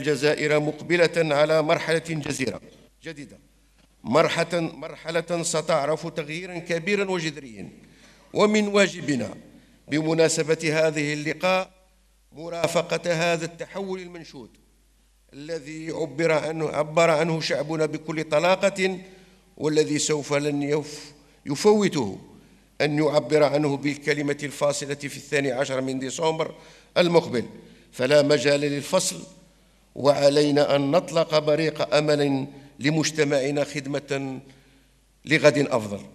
الجزائر مقبلة على مرحلة جزيرة جديدة مرحلة, مرحلة ستعرف تغييرا كبيرا وجذريا ومن واجبنا بمناسبة هذه اللقاء مرافقة هذا التحول المنشود الذي عبر عنه, عبر عنه شعبنا بكل طلاقة والذي سوف لن يفوته أن يعبر عنه بالكلمة الفاصلة في الثاني عشر من ديسمبر المقبل فلا مجال للفصل وعلينا أن نطلق بريق أمل لمجتمعنا خدمة لغد أفضل